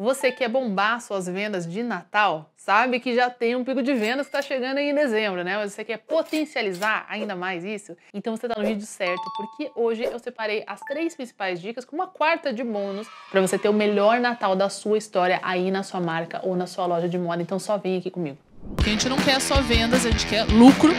Você quer bombar suas vendas de Natal? Sabe que já tem um pico de vendas que está chegando aí em dezembro, né? Mas você quer potencializar ainda mais isso? Então você está no vídeo certo, porque hoje eu separei as três principais dicas com uma quarta de bônus para você ter o melhor Natal da sua história aí na sua marca ou na sua loja de moda. Então só vem aqui comigo. a gente não quer só vendas, a gente quer lucro.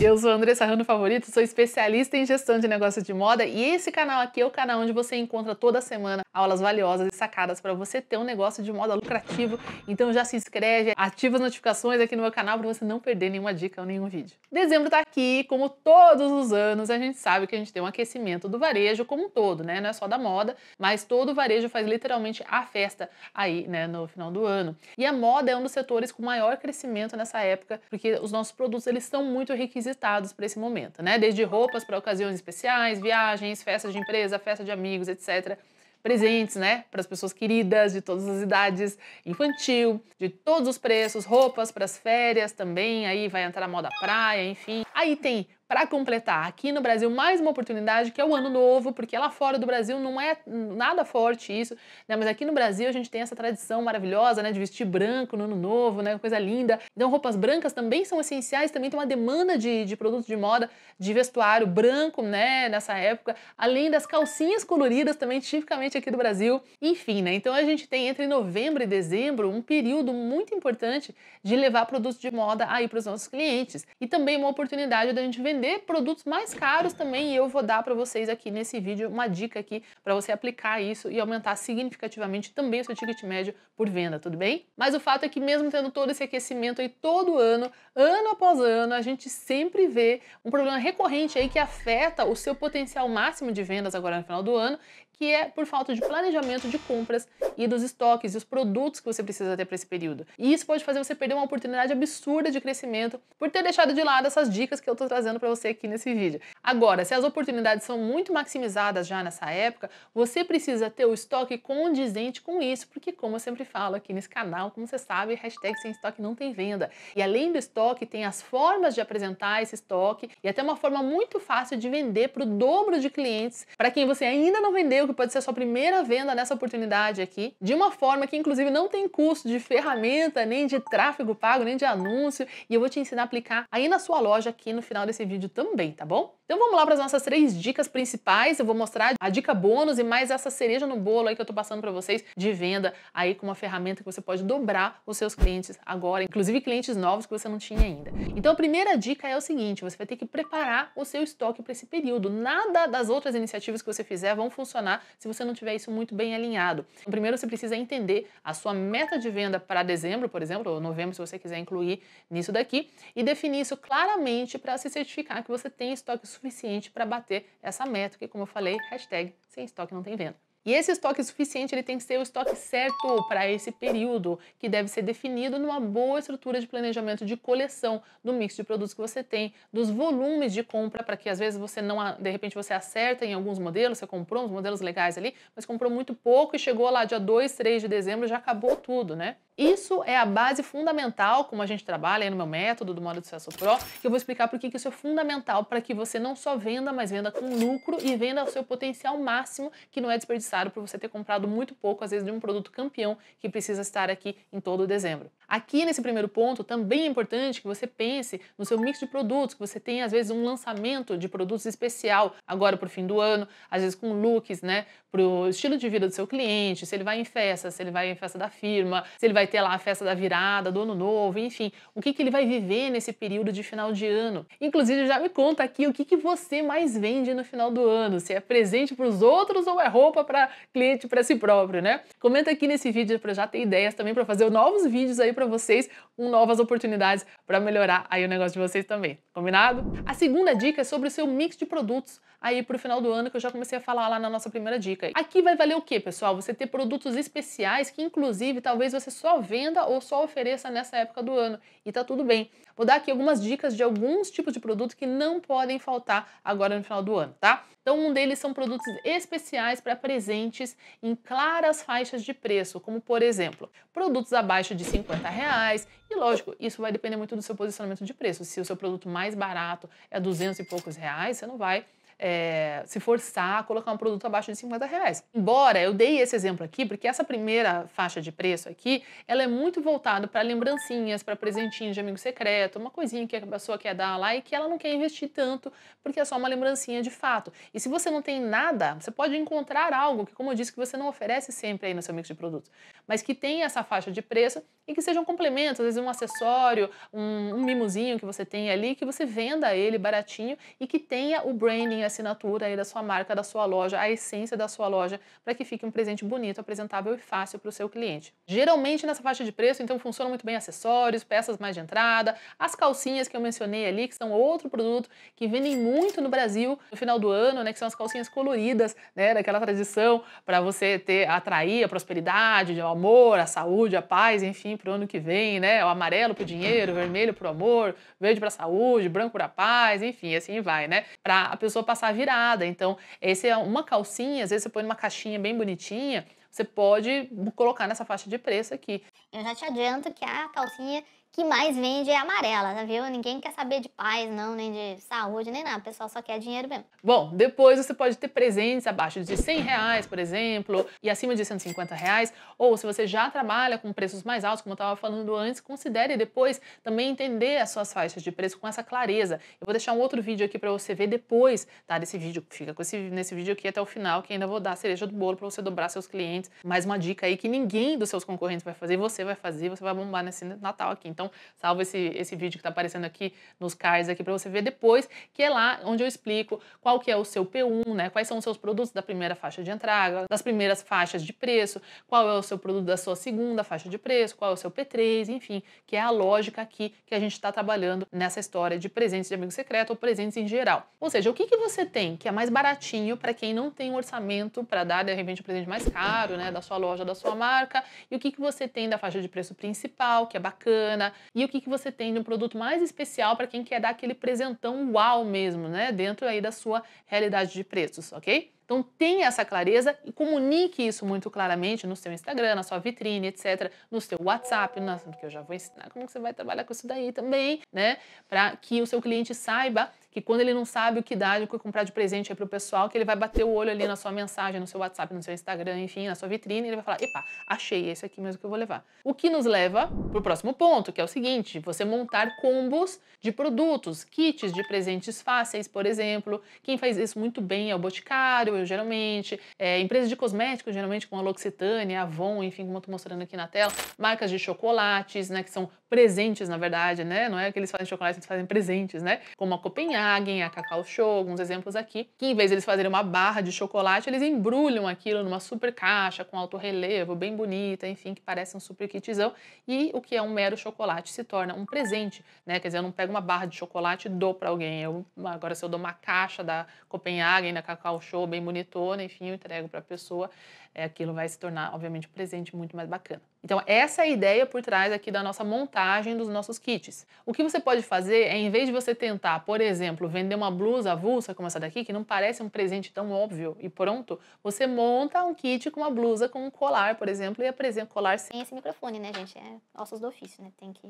Eu sou a Andressa Rano Favorito, sou especialista em gestão de negócio de moda e esse canal aqui é o canal onde você encontra toda semana aulas valiosas e sacadas para você ter um negócio de moda lucrativo. Então já se inscreve, ativa as notificações aqui no meu canal para você não perder nenhuma dica ou nenhum vídeo. Dezembro tá aqui, como todos os anos, a gente sabe que a gente tem um aquecimento do varejo como um todo, né? Não é só da moda, mas todo o varejo faz literalmente a festa aí, né, no final do ano. E a moda é um dos setores com maior crescimento nessa época, porque os nossos produtos eles estão muito requisitados requisitados para esse momento, né? Desde roupas para ocasiões especiais, viagens, festas de empresa, festa de amigos, etc. Presentes, né? Para as pessoas queridas de todas as idades, infantil, de todos os preços, roupas para as férias também, aí vai entrar a moda praia, enfim. Aí tem para completar, aqui no Brasil, mais uma oportunidade que é o ano novo, porque lá fora do Brasil não é nada forte isso, né? Mas aqui no Brasil a gente tem essa tradição maravilhosa, né? De vestir branco no ano novo, né? Coisa linda. Então, roupas brancas também são essenciais, também tem uma demanda de, de produtos de moda, de vestuário branco, né? Nessa época, além das calcinhas coloridas, também tipicamente aqui do Brasil. Enfim, né? Então a gente tem entre novembro e dezembro um período muito importante de levar produtos de moda aí para os nossos clientes. E também uma oportunidade da gente vender vender produtos mais caros também e eu vou dar para vocês aqui nesse vídeo uma dica aqui para você aplicar isso e aumentar significativamente também o seu ticket médio por venda, tudo bem? Mas o fato é que mesmo tendo todo esse aquecimento aí todo ano, ano após ano, a gente sempre vê um problema recorrente aí que afeta o seu potencial máximo de vendas agora no final do ano, que é por falta de planejamento de compras e dos estoques e os produtos que você precisa ter para esse período. E isso pode fazer você perder uma oportunidade absurda de crescimento por ter deixado de lado essas dicas que eu estou trazendo para você aqui nesse vídeo. Agora, se as oportunidades são muito maximizadas já nessa época, você precisa ter o estoque condizente com isso, porque como eu sempre falo aqui nesse canal, como você sabe, hashtag sem estoque não tem venda. E além do estoque, tem as formas de apresentar esse estoque e até uma forma muito fácil de vender para o dobro de clientes para quem você ainda não vendeu que pode ser a sua primeira venda nessa oportunidade aqui, de uma forma que inclusive não tem custo de ferramenta, nem de tráfego pago, nem de anúncio, e eu vou te ensinar a aplicar aí na sua loja aqui no final desse vídeo também, tá bom? Então vamos lá para as nossas três dicas principais. Eu vou mostrar a dica bônus e mais essa cereja no bolo aí que eu estou passando para vocês de venda aí com uma ferramenta que você pode dobrar os seus clientes agora, inclusive clientes novos que você não tinha ainda. Então a primeira dica é o seguinte, você vai ter que preparar o seu estoque para esse período. Nada das outras iniciativas que você fizer vão funcionar se você não tiver isso muito bem alinhado. primeiro você precisa entender a sua meta de venda para dezembro, por exemplo, ou novembro, se você quiser incluir nisso daqui, e definir isso claramente para se certificar que você tem estoque suficiente para bater essa meta, que como eu falei, hashtag sem estoque não tem venda. E esse estoque suficiente ele tem que ser o estoque certo para esse período, que deve ser definido numa boa estrutura de planejamento de coleção do mix de produtos que você tem, dos volumes de compra, para que às vezes você não, de repente você acerta em alguns modelos, você comprou uns modelos legais ali, mas comprou muito pouco e chegou lá dia 2, 3 de dezembro já acabou tudo, né? Isso é a base fundamental, como a gente trabalha aí no meu método do modo de sucesso pro, que eu vou explicar por que isso é fundamental para que você não só venda, mas venda com lucro e venda ao seu potencial máximo, que não é desperdiçado para por você ter comprado muito pouco, às vezes, de um produto campeão que precisa estar aqui em todo dezembro. Aqui nesse primeiro ponto, também é importante que você pense no seu mix de produtos, que você tenha às vezes um lançamento de produtos especial agora para o fim do ano, às vezes com looks, né, para o estilo de vida do seu cliente, se ele vai em festa, se ele vai em festa da firma, se ele vai ter lá a festa da virada, do ano novo, enfim, o que, que ele vai viver nesse período de final de ano. Inclusive, já me conta aqui o que, que você mais vende no final do ano, se é presente para os outros ou é roupa para cliente, para si próprio, né? Comenta aqui nesse vídeo para já ter ideias também para fazer novos vídeos aí para vocês um, novas oportunidades para melhorar aí o negócio de vocês também. Combinado? A segunda dica é sobre o seu mix de produtos aí para o final do ano, que eu já comecei a falar lá na nossa primeira dica. Aqui vai valer o que, pessoal? Você ter produtos especiais que, inclusive, talvez você só venda ou só ofereça nessa época do ano. E tá tudo bem. Vou dar aqui algumas dicas de alguns tipos de produto que não podem faltar agora no final do ano, tá? Então, um deles são produtos especiais para presentes em claras faixas de preço, como por exemplo, produtos abaixo de 50 50 reais. E lógico, isso vai depender muito do seu posicionamento de preço. Se o seu produto mais barato é 200 e poucos reais, você não vai é, se forçar a colocar um produto abaixo de 50 reais. Embora eu dei esse exemplo aqui, porque essa primeira faixa de preço aqui, ela é muito voltada para lembrancinhas, para presentinhos de amigo secreto, uma coisinha que a pessoa quer dar lá e que ela não quer investir tanto, porque é só uma lembrancinha de fato. E se você não tem nada, você pode encontrar algo que, como eu disse, que você não oferece sempre aí no seu mix de produtos, mas que tenha essa faixa de preço e que seja um complemento, às vezes um acessório, um, um mimozinho que você tem ali, que você venda ele baratinho e que tenha o branding assinatura aí da sua marca, da sua loja, a essência da sua loja, para que fique um presente bonito, apresentável e fácil para o seu cliente. Geralmente nessa faixa de preço, então, funcionam muito bem acessórios, peças mais de entrada, as calcinhas que eu mencionei ali, que são outro produto que vendem muito no Brasil no final do ano, né, que são as calcinhas coloridas, né, daquela tradição para você ter atrair a prosperidade, o amor, a saúde, a paz, enfim, para o ano que vem, né, o amarelo para o dinheiro, o vermelho para o amor, verde para a saúde, branco para a paz, enfim, assim vai, né, para a pessoa passar passar virada. Então, esse é uma calcinha, às vezes você põe numa caixinha bem bonitinha, você pode colocar nessa faixa de preço aqui. Eu já te adianto que a calcinha que mais vende é amarela, tá viu? Ninguém quer saber de paz, não, nem de saúde, nem nada. O pessoal só quer dinheiro mesmo. Bom, depois você pode ter presentes abaixo de 100 reais, por exemplo, e acima de 150 reais. Ou se você já trabalha com preços mais altos, como eu estava falando antes, considere depois também entender as suas faixas de preço com essa clareza. Eu vou deixar um outro vídeo aqui para você ver depois, tá? Desse vídeo, fica com esse, nesse vídeo aqui até o final, que ainda vou dar a cereja do bolo para você dobrar seus clientes. Mais uma dica aí que ninguém dos seus concorrentes vai fazer, você vai fazer, você vai bombar nesse Natal aqui. Então, salva esse, esse vídeo que está aparecendo aqui nos cards aqui para você ver depois, que é lá onde eu explico qual que é o seu P1, né? Quais são os seus produtos da primeira faixa de entrada, das primeiras faixas de preço, qual é o seu produto da sua segunda faixa de preço, qual é o seu P3, enfim, que é a lógica aqui que a gente está trabalhando nessa história de presentes de amigo secreto ou presentes em geral. Ou seja, o que, que você tem que é mais baratinho para quem não tem um orçamento para dar de repente um presente mais caro, né, da sua loja, da sua marca, e o que, que você tem da faixa de preço principal, que é bacana, e o que, que você tem de um produto mais especial para quem quer dar aquele presentão uau mesmo, né? Dentro aí da sua realidade de preços, ok? Então tenha essa clareza e comunique isso muito claramente no seu Instagram, na sua vitrine, etc, no seu WhatsApp, que eu já vou ensinar como que você vai trabalhar com isso daí também, né? Para que o seu cliente saiba que quando ele não sabe o que dá, ele vai comprar de presente aí pro pessoal, que ele vai bater o olho ali na sua mensagem, no seu WhatsApp, no seu Instagram, enfim, na sua vitrine, e ele vai falar, epa, achei esse aqui mesmo que eu vou levar. O que nos leva pro próximo ponto, que é o seguinte, você montar combos de produtos, kits de presentes fáceis, por exemplo. Quem faz isso muito bem é o Boticário, eu geralmente, é, empresas de cosméticos, geralmente como a L'Occitane, a Avon, enfim, como eu tô mostrando aqui na tela, marcas de chocolates, né, que são presentes, na verdade, né? Não é que eles fazem chocolate, eles fazem presentes, né? Como a Copenhagen, a Cacau Show, alguns exemplos aqui, que em vez de eles fazerem uma barra de chocolate, eles embrulham aquilo numa super caixa com alto relevo, bem bonita, enfim, que parece um super kitzão, e o que é um mero chocolate se torna um presente, né? Quer dizer, eu não pego uma barra de chocolate e dou para alguém, eu, agora se eu dou uma caixa da Copenhagen, da Cacau Show, bem bonitona, enfim, eu entrego para a pessoa, é, aquilo vai se tornar, obviamente, um presente muito mais bacana. Então, essa é a ideia por trás aqui da nossa montagem dos nossos kits. O que você pode fazer é, em vez de você tentar, por exemplo, vender uma blusa avulsa como essa daqui, que não parece um presente tão óbvio e pronto, você monta um kit com uma blusa com um colar, por exemplo, e apresenta colar sem... esse microfone, né, gente? É ossos do ofício, né? Tem que...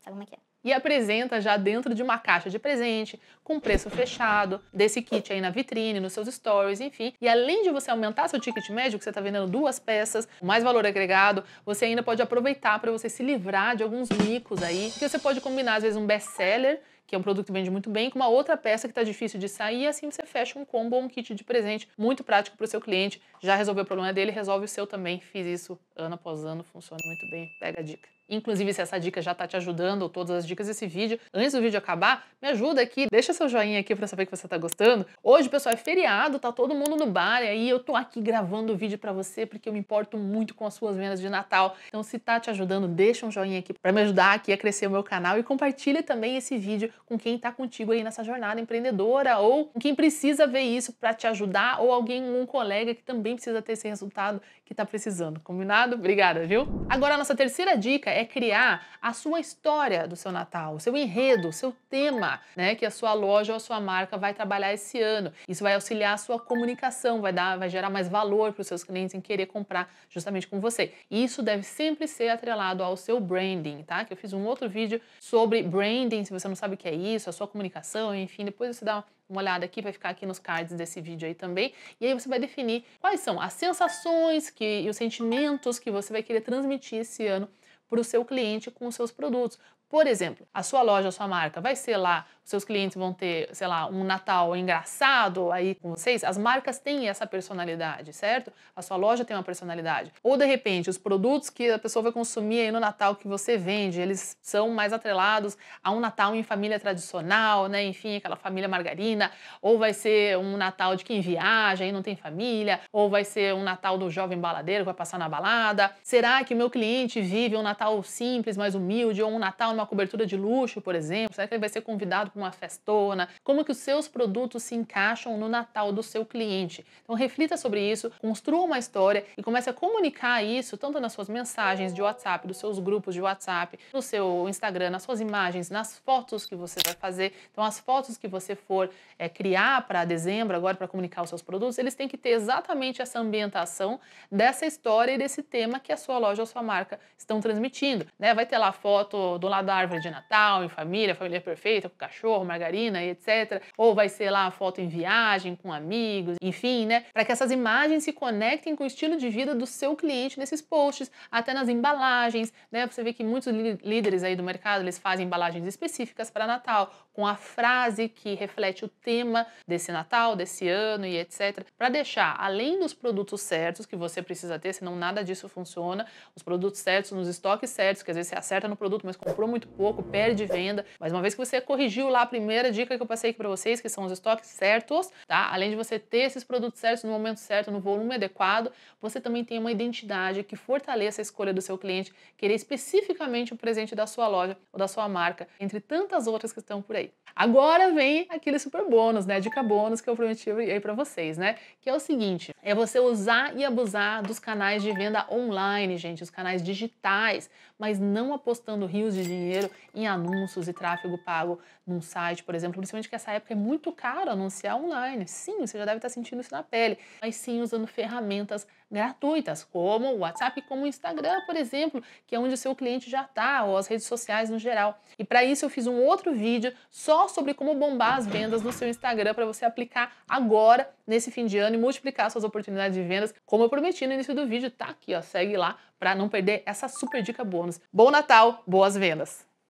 Sabe como é que é? e apresenta já dentro de uma caixa de presente, com preço fechado, desse kit aí na vitrine, nos seus stories, enfim. E além de você aumentar seu ticket médio, que você está vendendo duas peças, mais valor agregado, você ainda pode aproveitar para você se livrar de alguns micos aí, que você pode combinar às vezes um best-seller que é um produto que vende muito bem, com uma outra peça que está difícil de sair, e assim você fecha um combo um kit de presente muito prático para o seu cliente. Já resolveu o problema dele, resolve o seu também. Fiz isso ano após ano, funciona muito bem. Pega a dica. Inclusive, se essa dica já está te ajudando, ou todas as dicas desse vídeo, antes do vídeo acabar, me ajuda aqui, deixa seu joinha aqui para saber que você está gostando. Hoje, pessoal, é feriado, tá todo mundo no bar, e aí eu tô aqui gravando o vídeo para você, porque eu me importo muito com as suas vendas de Natal. Então, se está te ajudando, deixa um joinha aqui para me ajudar aqui a crescer o meu canal e compartilha também esse vídeo com quem está contigo aí nessa jornada empreendedora ou com quem precisa ver isso para te ajudar ou alguém, um colega que também precisa ter esse resultado que está precisando. Combinado? Obrigada, viu? Agora, a nossa terceira dica é é criar a sua história do seu Natal, o seu enredo, o seu tema, né, que a sua loja ou a sua marca vai trabalhar esse ano. Isso vai auxiliar a sua comunicação, vai dar, vai gerar mais valor para os seus clientes em querer comprar justamente com você. E isso deve sempre ser atrelado ao seu branding, tá? Que eu fiz um outro vídeo sobre branding, se você não sabe o que é isso, a sua comunicação, enfim, depois você dá uma olhada aqui, vai ficar aqui nos cards desse vídeo aí também. E aí você vai definir quais são as sensações que, e os sentimentos que você vai querer transmitir esse ano para o seu cliente com os seus produtos. Por exemplo, a sua loja, a sua marca vai ser lá seus clientes vão ter, sei lá, um Natal engraçado aí com vocês, as marcas têm essa personalidade, certo? A sua loja tem uma personalidade. Ou de repente, os produtos que a pessoa vai consumir aí no Natal que você vende, eles são mais atrelados a um Natal em família tradicional, né? Enfim, aquela família margarina, ou vai ser um Natal de quem viaja e não tem família, ou vai ser um Natal do jovem baladeiro que vai passar na balada. Será que o meu cliente vive um Natal simples, mais humilde, ou um Natal numa cobertura de luxo, por exemplo? Será que ele vai ser convidado uma festona, como que os seus produtos se encaixam no Natal do seu cliente. Então reflita sobre isso, construa uma história e comece a comunicar isso tanto nas suas mensagens de WhatsApp, dos seus grupos de WhatsApp, no seu Instagram, nas suas imagens, nas fotos que você vai fazer. Então as fotos que você for é, criar para dezembro agora para comunicar os seus produtos, eles têm que ter exatamente essa ambientação dessa história e desse tema que a sua loja ou sua marca estão transmitindo. Né? Vai ter lá foto do lado da árvore de Natal, em família, família perfeita, com cachorro cachorro, margarina e etc. Ou vai ser lá a foto em viagem, com amigos, enfim, né? Para que essas imagens se conectem com o estilo de vida do seu cliente nesses posts, até nas embalagens, né? Você vê que muitos líderes aí do mercado, eles fazem embalagens específicas para Natal, com a frase que reflete o tema desse Natal, desse ano e etc. Para deixar, além dos produtos certos que você precisa ter, senão nada disso funciona, os produtos certos nos estoques certos, que às vezes você acerta no produto, mas comprou muito pouco, perde venda. Mas uma vez que você corrigiu lá a primeira dica que eu passei aqui para vocês, que são os estoques certos, tá? Além de você ter esses produtos certos no momento certo, no volume adequado, você também tem uma identidade que fortaleça a escolha do seu cliente, querer especificamente o presente da sua loja ou da sua marca, entre tantas outras que estão por aí aí. Agora vem aquele super bônus, né? Dica bônus que eu prometi aí para vocês, né? Que é o seguinte: é você usar e abusar dos canais de venda online, gente, os canais digitais, mas não apostando rios de dinheiro em anúncios e tráfego pago num site, por exemplo, principalmente que essa época é muito caro anunciar online. Sim, você já deve estar sentindo isso na pele, mas sim usando ferramentas gratuitas, como o WhatsApp e como o Instagram, por exemplo, que é onde o seu cliente já está, ou as redes sociais no geral. E para isso eu fiz um outro vídeo só sobre como bombar as vendas no seu Instagram para você aplicar agora, nesse fim de ano, e multiplicar suas oportunidades de vendas, como eu prometi no início do vídeo, tá aqui, ó, segue lá para não perder essa super dica bônus. Ramos. Bom Natal, boas vendas!